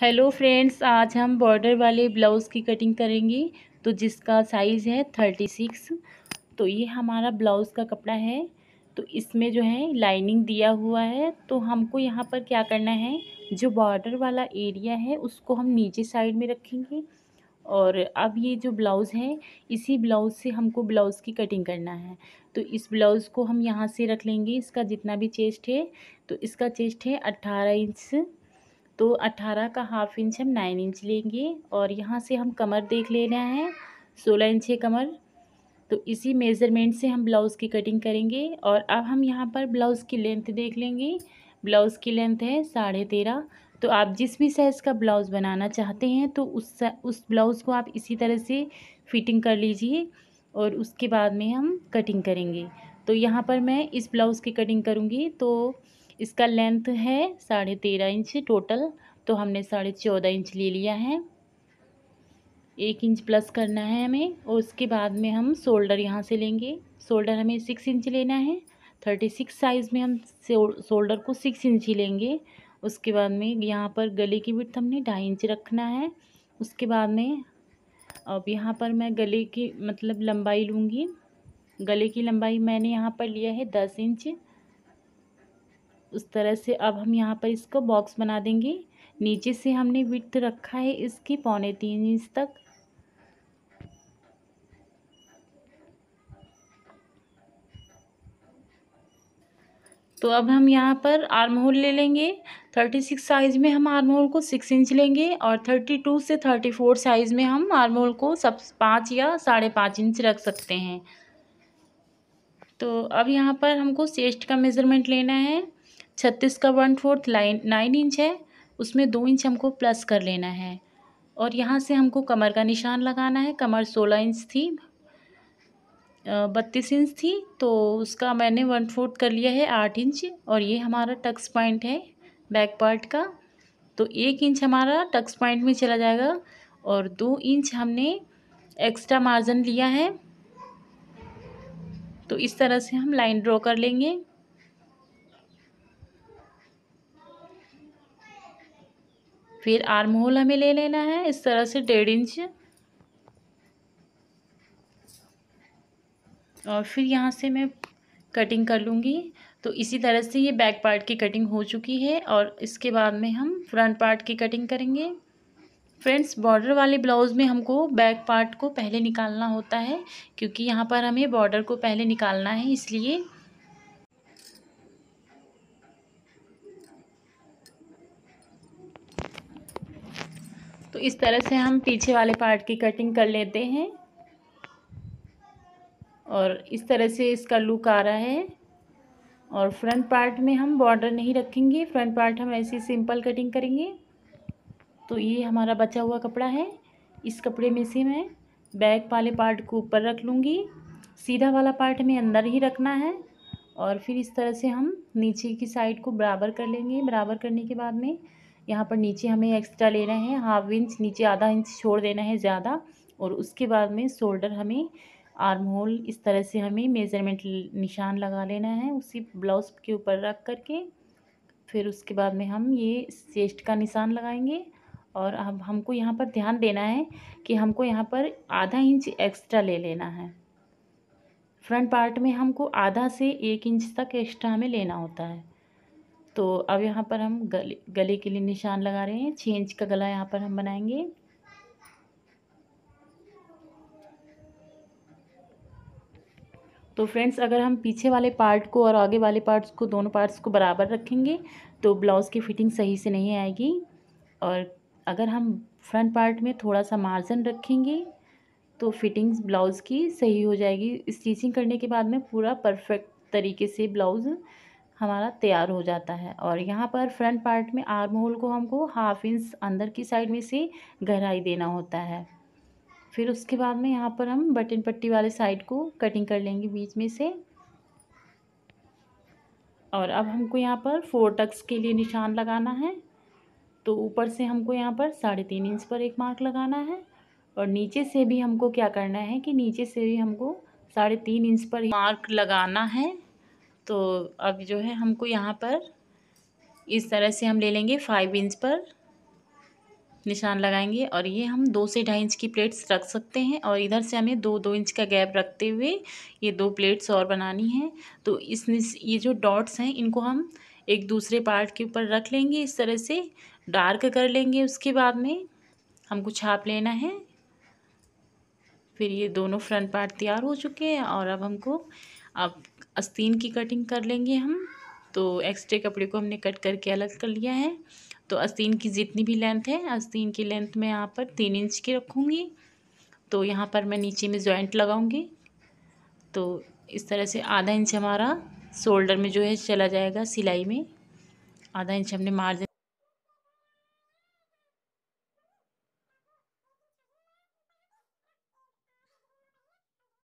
hello friends आज हम border वाले ब्लाउज़ की कटिंग करेंगे तो जिसका साइज़ है थर्टी सिक्स तो ये हमारा ब्लाउज़ का कपड़ा है तो इसमें जो है लाइनिंग दिया हुआ है तो हमको यहाँ पर क्या करना है जो बॉर्डर वाला एरिया है उसको हम नीचे साइड में रखेंगे और अब ये जो ब्लाउज़ है इसी ब्लाउज़ से हमको ब्लाउज़ की कटिंग करना है तो इस ब्लाउज़ को हम यहाँ से रख लेंगे इसका जितना भी चेस्ट है तो इसका चेस्ट है अट्ठारह इंच तो 18 का हाफ इंच हम 9 इंच लेंगे और यहाँ से हम कमर देख लेना है 16 इंच है कमर तो इसी मेज़रमेंट से हम ब्लाउज़ की कटिंग करेंगे और अब हम यहाँ पर ब्लाउज़ की लेंथ देख लेंगे ब्लाउज़ की लेंथ है साढ़े तेरह तो आप जिस भी साइज़ का ब्लाउज़ बनाना चाहते हैं तो उस उस ब्लाउज़ को आप इसी तरह से फिटिंग कर लीजिए और उसके बाद में हम कटिंग करेंगे तो यहाँ पर मैं इस ब्लाउज़ की कटिंग करूँगी तो इसका लेंथ है साढ़े तेरह इंच टोटल तो हमने साढ़े चौदह इंच ले लिया है एक इंच प्लस करना है हमें और उसके बाद में हम शोल्डर यहाँ से लेंगे शोल्डर हमें सिक्स इंच लेना है थर्टी सिक्स साइज़ में हम शोल्डर को सिक्स इंच ही लेंगे उसके बाद में यहाँ पर गले की विथ हमने ढाई इंच रखना है उसके बाद में अब यहाँ पर मैं गले की मतलब लंबाई लूँगी गले की लंबाई मैंने यहाँ पर लिया है दस इंच उस तरह से अब हम यहाँ पर इसको बॉक्स बना देंगे नीचे से हमने विथ रखा है इसकी पौने तीन इंच तक तो अब हम यहाँ पर आर्म होल ले लेंगे थर्टी सिक्स साइज़ में हम आर्म होल को सिक्स इंच लेंगे और थर्टी टू से थर्टी फोर साइज़ में हम आर्म होल को सब पाँच या साढ़े पाँच इंच रख सकते हैं तो अब यहाँ पर हमको सेस्ट का मेज़रमेंट लेना है छत्तीस का one fourth line nine inch है उसमें दो इंच हमको प्लस कर लेना है और यहाँ से हमको कमर का निशान लगाना है कमर सोलह इंच थी बत्तीस इंच थी तो उसका मैंने वन फोर्थ कर लिया है आठ इंच और ये हमारा टक्स पॉइंट है बैक पार्ट का तो एक इंच हमारा टक्स पॉइंट में चला जाएगा और दो इंच हमने एक्स्ट्रा मार्जिन लिया है तो इस तरह से हम लाइन ड्रॉ कर लेंगे फिर आर्म होल हमें ले लेना है इस तरह से डेढ़ इंच और फिर यहाँ से मैं कटिंग कर लूँगी तो इसी तरह से ये बैक पार्ट की कटिंग हो चुकी है और इसके बाद में हम फ्रंट पार्ट की कटिंग करेंगे फ्रेंड्स बॉर्डर वाले ब्लाउज़ में हमको बैक पार्ट को पहले निकालना होता है क्योंकि यहाँ पर हमें बॉर्डर को पहले निकालना है इसलिए तो इस तरह से हम पीछे वाले पार्ट की कटिंग कर लेते हैं और इस तरह से इसका लुक आ रहा है और फ्रंट पार्ट में हम बॉर्डर नहीं रखेंगे फ्रंट पार्ट हम ऐसी सिंपल कटिंग करेंगे तो ये हमारा बचा हुआ कपड़ा है इस कपड़े में से मैं बैक वाले पार्ट को ऊपर रख लूँगी सीधा वाला पार्ट में अंदर ही रखना है और फिर इस तरह से हम नीचे की साइड को बराबर कर लेंगे बराबर करने के बाद में यहाँ पर नीचे हमें एक्स्ट्रा लेना है हाफ इंच नीचे आधा इंच छोड़ देना है ज़्यादा और उसके बाद में शोल्डर हमें आर्म होल इस तरह से हमें मेज़रमेंट निशान लगा लेना है उसी ब्लाउज़ के ऊपर रख करके फिर उसके बाद में हम ये चेस्ट का निशान लगाएंगे और अब हमको यहाँ पर ध्यान देना है कि हमको यहाँ पर आधा इंच एक्स्ट्रा ले लेना है फ्रंट पार्ट में हमको आधा से एक इंच तक एक्स्ट्रा हमें लेना होता है तो अब यहाँ पर हम गले गले के लिए निशान लगा रहे हैं छः इंच का गला यहाँ पर हम बनाएंगे तो फ्रेंड्स अगर हम पीछे वाले पार्ट को और आगे वाले पार्ट्स को दोनों पार्ट्स को बराबर रखेंगे तो ब्लाउज़ की फिटिंग सही से नहीं आएगी और अगर हम फ्रंट पार्ट में थोड़ा सा मार्जिन रखेंगे तो फिटिंग्स ब्लाउज़ की सही हो जाएगी स्टिचिंग करने के बाद में पूरा परफेक्ट तरीके से ब्लाउज़ हमारा तैयार हो जाता है और यहाँ पर फ्रंट पार्ट में आर्म होल को हमको हाफ इंच अंदर की साइड में से गहराई देना होता है फिर उसके बाद में यहाँ पर हम बटन पट्टी वाले साइड को कटिंग कर लेंगे बीच में से और अब हमको यहाँ पर फोर टक्स के लिए निशान लगाना है तो ऊपर से हमको यहाँ पर साढ़े तीन इंच पर एक मार्क लगाना है और नीचे से भी हमको क्या करना है कि नीचे से भी हमको साढ़े तीन इंच पर मार्क लगाना है तो अब जो है हमको यहाँ पर इस तरह से हम ले लेंगे फाइव इंच पर निशान लगाएंगे और ये हम दो से ढाई इंच की प्लेट्स रख सकते हैं और इधर से हमें दो दो इंच का गैप रखते हुए ये दो प्लेट्स और बनानी है तो इस ये जो डॉट्स हैं इनको हम एक दूसरे पार्ट के ऊपर रख लेंगे इस तरह से डार्क कर लेंगे उसके बाद में हमको छाप लेना है फिर ये दोनों फ्रंट पार्ट तैयार हो चुके हैं और अब हमको अब आस्तीन की कटिंग कर लेंगे हम तो एक्स्ट्रे कपड़े को हमने कट करके अलग कर लिया है तो आस्तीन की जितनी भी लेंथ है आस्तीन की लेंथ मैं यहाँ पर तीन इंच की रखूँगी तो यहाँ पर मैं नीचे में जॉइंट लगाऊँगी तो इस तरह से आधा इंच हमारा शोल्डर में जो है चला जाएगा सिलाई में आधा इंच हमने मार्जिन